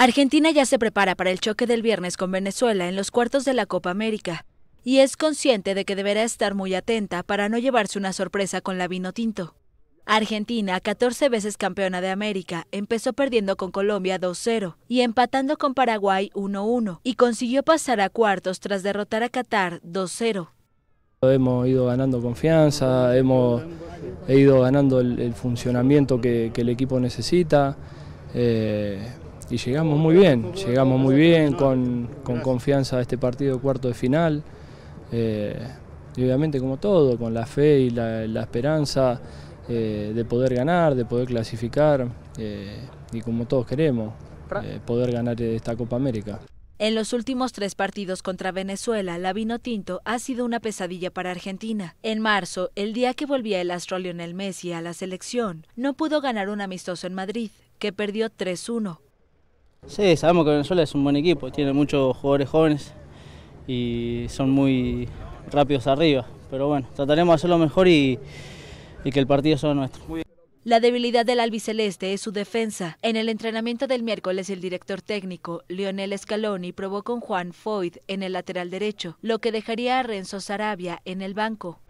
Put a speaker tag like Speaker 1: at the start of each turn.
Speaker 1: Argentina ya se prepara para el choque del viernes con Venezuela en los cuartos de la Copa América y es consciente de que deberá estar muy atenta para no llevarse una sorpresa con la vino tinto. Argentina, 14 veces campeona de América, empezó perdiendo con Colombia 2-0 y empatando con Paraguay 1-1 y consiguió pasar a cuartos tras derrotar a Qatar 2-0.
Speaker 2: Hemos ido ganando confianza, hemos ido ganando el, funcionamiento que, el equipo necesita. Eh, y llegamos muy bien, llegamos muy bien con, confianza a este partido cuarto de final. Eh, y obviamente como todo, con la fe y la, esperanza eh, de poder ganar, de poder clasificar eh, y como todos queremos, poder ganar esta Copa América.
Speaker 1: En los últimos tres partidos contra Venezuela, la vino tinto ha sido una pesadilla para Argentina. En marzo, el día que volvía el astro Lionel Messi a la selección, no pudo ganar un amistoso en Madrid, que perdió 3-1
Speaker 3: Sí, sabemos que Venezuela es un buen equipo, tiene muchos jugadores jóvenes y son muy rápidos arriba. Pero bueno, trataremos de hacerlo mejor y, que el partido sea nuestro.
Speaker 1: La debilidad del albiceleste es su defensa. En el entrenamiento del miércoles, el director técnico, Lionel Scaloni, probó con Juan Foyd en el lateral derecho, lo que dejaría a Renzo Sarabia en el banco.